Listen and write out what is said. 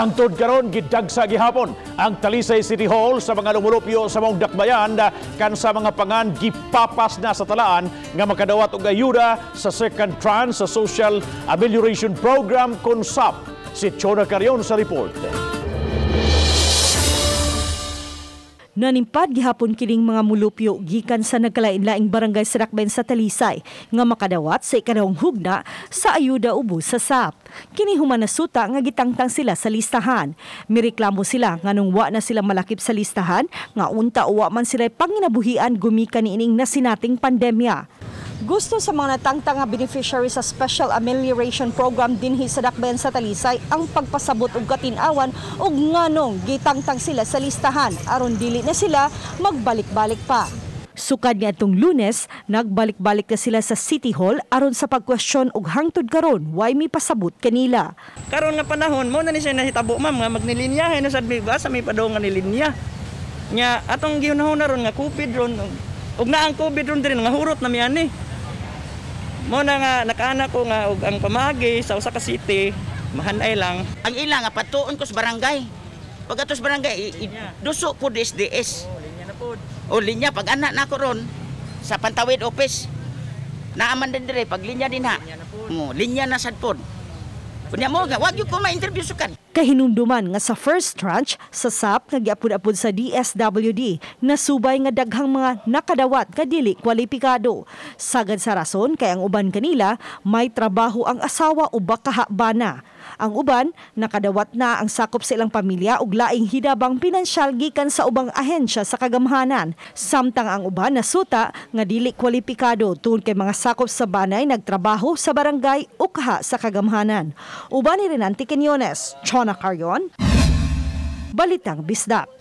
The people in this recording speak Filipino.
Hangtod karon gidagsa gihapon ang Talisay City Hall sa mga lumulupyo sa mong dakbayan kan sa mga pangan gipapas na sa talaan nga makadawat og ayuda sa second Trans sa Social Amelioration Program Consap. Si Chona Carion sa report. Nanimpad gihapon kining mga mulupyo gikan sa nagkalain-laing barangay Sirakben sa Talisay nga makadawat sa ikadawang hugna sa ayuda ubos sa SAP. Kini human nasuta nga gitangtang sila sa listahan. Mireklamo sila nga nung wa na sila malakip sa listahan nga unta uwa man sila panginabuhian gumikan niining na sinating pandemya. Gusto sa mga natangtang nga beneficiary sa Special Amelioration Program dinhi sa Dakbayan sa Talisay ang pagpasabot og katinawan ug nganong gitangtang sila sa listahan aron dili na sila magbalik-balik pa. Sukad niya atong Lunes, nagbalik-balik na sila sa City Hall aron sa pagkwestiyon og hangtod karon why mi pasabot kanila. Karon nga panahon muna na ni siya nahitabo ma'am nga magnilinya hay sa ba sa may padaw nga nilinya. Nya atong gihunahon na ron nga COVID ron og na ang COVID ron diri nga hurot na mi ani. Mo na nga nakana ko nga og ang pamaagi sa usa ka city, mahanay lang. Ang ilang nga patuon ko sa barangay. Pag barangay, duso po DSDS. Oh, linya na po. O linya pag anak na ko ron sa Pantawid office. Naaman din dire pag linya din ha. Mo, linya na sad pod. Kunya mo nga, wag yung ko ma-interview sukan. Kahinumduman nga sa first tranche, sa SAP nga giapod-apod sa DSWD, nasubay nga daghang mga nakadawat kadili kwalipikado. Sagad sa rason kay ang uban kanila, may trabaho ang asawa o bakahabana. Ang uban, nakadawat na ang sakop sa ilang pamilya ug laing hidabang pinansyal gikan sa ubang ahensya sa kagamhanan. Samtang ang uban nasuta nga dili kwalipikado tungod kay mga sakop sa banay nagtrabaho sa barangay o kaha sa kagamhanan. Uban ni Renante Quinones, Chona Carion, Balitang Bisdak.